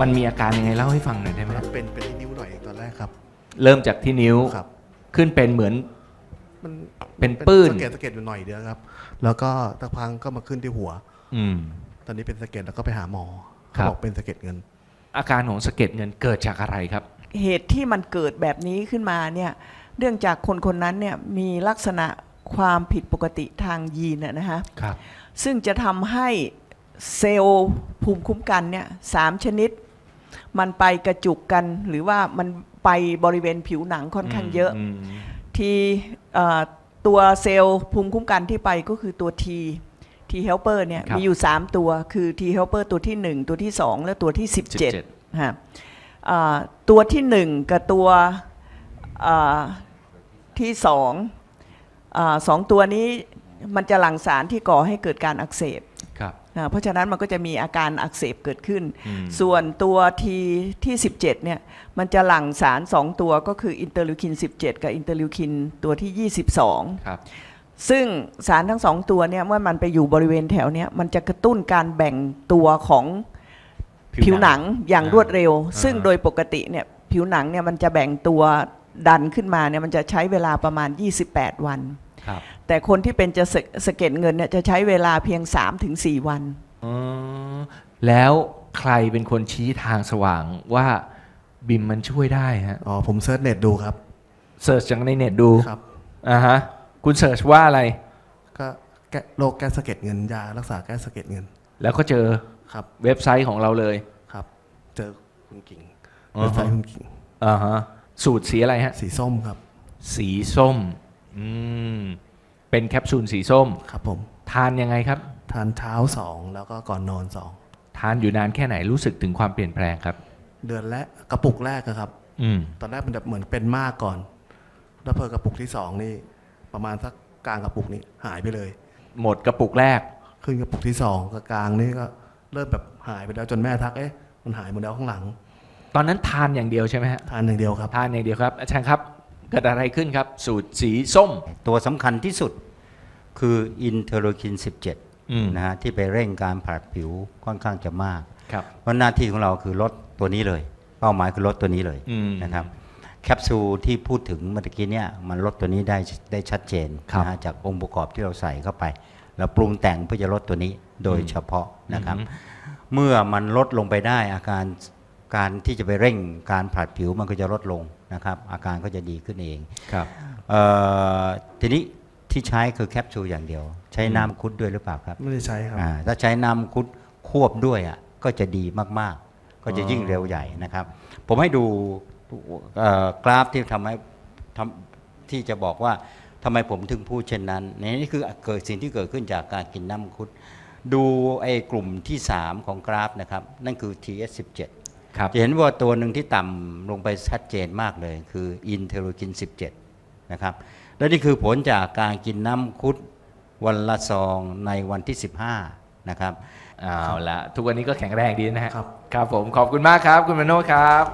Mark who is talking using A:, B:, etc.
A: มันมีอาการยังไงเล่าให้ฟังหน่อยได้ไหมครับ
B: เป็นเป็นที่นิ้วหน่อยตอนแรกครับ
A: เริ่มจากที่นิ้วครับ ขึ้นเป็นเหมือน
B: มันเป็นปื้นสะเก็ดสะเก็ดอยู่หน่อยเดียวครับ แล้วก็ตะพังก็มาขึ้นที่หัวอืมตอนนี้เป็นสะเก็ดแล้วก็ไปหาหมอเขาบอกเป็นสะเก็ดเงิน
A: อาการของสะเก็ดเงินเกิดจากอะไรครับ
C: เหตุที่มันเกิดแบบนี้ขึ้นมาเนี่ยเรื่องจากคนคนนั้นเนี่ยมีลักษณะความผิดปกติทางยีนนะฮะครับ ซึ่งจะทำให้เซลล์ภูมิคุ้มกันเนี่ยสามชนิดมันไปกระจุกกันหรือว่ามันไปบริเวณผิวหนังค่อนข้างเยอะ ทีตัวเซลล์ภูมิคุ้มกันที่ไปก็คือตัวทีทีเฮลเปอร์เนี่ยมีอยู่ 3 ตัวคือทีเฮลเปอร์ตัวที่ 1 ตัวที่ 2 และตัวที่ 17ฮะตัวที่ 1 กับตัวที่ 2อสองตัวนี้มันจะหลั่งสารที่ก่อให้เกิดการอักเสบครับเพราะฉะนั้นมันก็จะมีอาการอักเสบเกิดขึ้น ส่วนตัวทีที่ 17 เนี่ย มันจะหลั่งสาร 2 ตัวก็คืออินเตอร์ลิวคิน17 กับอินเตอร์ลิวคินตัวที่ 22ครับ ซึ่งสารทั้งสองตัวเนี่ย เมื่อมันไปอยู่บริเวณแถวเนี้ยมันจะกระตุ้นการแบ่งตัวของผิวหนังอย่างรวดเร็ว ซึ่งโดยปกติเนี่ยผิวหนังเนี่ยมันจะแบ่งตัวดันขึ้นมาเนี่ยมันจะใช้เวลาประมาณ 28 วัน แต่คนที่เป็นจะสะเก็ดเงินเนี่ยจะใช้เวลาเพียง3-4วัน
A: แล้วใครเป็นคนชี้ทางสว่าง ว่าบิมมันช่วยได้ฮะ อ๋อผมเซิร์ชเน็ตดูครับเซิร์ชจากในเน็ตดู ครับ อ่าฮะคุณเซิร์ชว่าอะไร ก็
B: โรคแก้สะเก็ดเงินยา รักษาแก้สะเก็ดเงิน
A: แล้วก็เจอ ครับเว็บไซต์ของเราเลย
B: ครับเจอคุณกิ่งเว็บไซต์คุณ
A: กิ่ง อ่าฮะสูตรสีอะไรฮะ สีส้มครับ สีส้ม อืมเป็นแคปซูลสีส้มครับ ผ
B: ม ทานยังไงครับ ทานเช้าสองแล้วก็ก่อนนอนสอง
A: ทานอยู่นานแค่ไหนรู้สึกถึงความเปลี่ยนแปลงครับ
B: เดือนแรกกระปุกแรกครับ อืม ตอนแรกมันแบบเหมือนเป็นมากก่อน แล้วเพอกระปุกที่สองนี่ ประมาณสักกลางกระปุกนี้ หายไปเลย หมดกระปุกแรก ขึ้น กระปุกที่สองกลางนี่ก็ เริ่มแบบหายไปแล้วจนแม่ทักเอ๊ะมันหายหมดแล้วข้างหลังตอนนั้นทานอย่างเดียวใช่ไหมฮะทานอย่างเดียวครับทานอย่างเดียวครับอาจารย์ครับ
D: เกิดอะไรขึ้นครับ สูตรสีส้ม ตัวสำคัญที่สุดคืออินเทอร์โลคิน 17นะฮะที่ไปเร่งการผัดผิวค่อนข้างจะมาก ครับเพราะหน้าที่ของเราคือลดตัวนี้เลย เป้าหมายคือลดตัวนี้เลย นะครับ แคปซูลที่พูดถึงเมื่อกี้เนี่ยมันลดตัวนี้ได้ได้ชัดเจนนะฮะจากองค์ประกอบที่เราใส่เข้าไปเราปรุงแต่งเพื่อจะลดตัวนี้โดยเฉพาะนะครับ เมื่อมันลดลงไปได้อาการการที่จะไปเร่งการผัดผิวมันก็จะลดลงนะครับอาการก็จะดีขึ้นเอง ครับทีนี้ที่ใช้คือแคปซูลอย่างเดียวใช้น้ำคุดด้วยหรือเปล่าครับ ไม่ได้ใช้ครับถ้าใช้น้ำคุดควบด้วยอ่ะก็จะดีมาก ๆ ก็จะยิ่งเร็วใหญ่นะครับ ผมให้ดูกราฟที่ทำให้ทำที่จะบอกว่าทำไมผมถึงพูดเช่นนั้น นี่คือเกิดสิ่งที่เกิดขึ้นจากการกินน้ำคุดดูไอ้กลุ่มที่ 3 ของกราฟนะครับนั่นคือ TS17 ครับจะเห็นว่าตัวหนึ่งที่ต่ำลงไปชัดเจนมากเลย คืออินเทอร์กิน 17 นะครับ และนี่คือผลจากการกินน้ำคุดวันละซองในวันที่ 15 นะครับเอาละทุกวันนี้ก็แข็งแรงดีนะฮะครับ ครับผมขอบคุณมากครับคุณมโนครับ